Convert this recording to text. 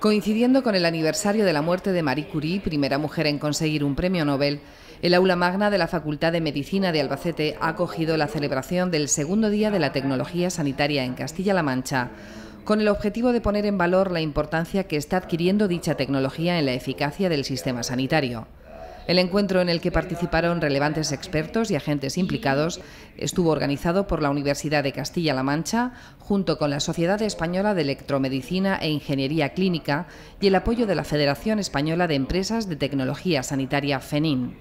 Coincidiendo con el aniversario de la muerte de Marie Curie, primera mujer en conseguir un premio Nobel, el aula magna de la Facultad de Medicina de Albacete ha acogido la celebración del segundo Día de la Tecnología Sanitaria en Castilla-La Mancha, con el objetivo de poner en valor la importancia que está adquiriendo dicha tecnología en la eficacia del sistema sanitario. El encuentro en el que participaron relevantes expertos y agentes implicados estuvo organizado por la Universidad de Castilla-La Mancha junto con la Sociedad Española de Electromedicina e Ingeniería Clínica y el apoyo de la Federación Española de Empresas de Tecnología Sanitaria FENIN.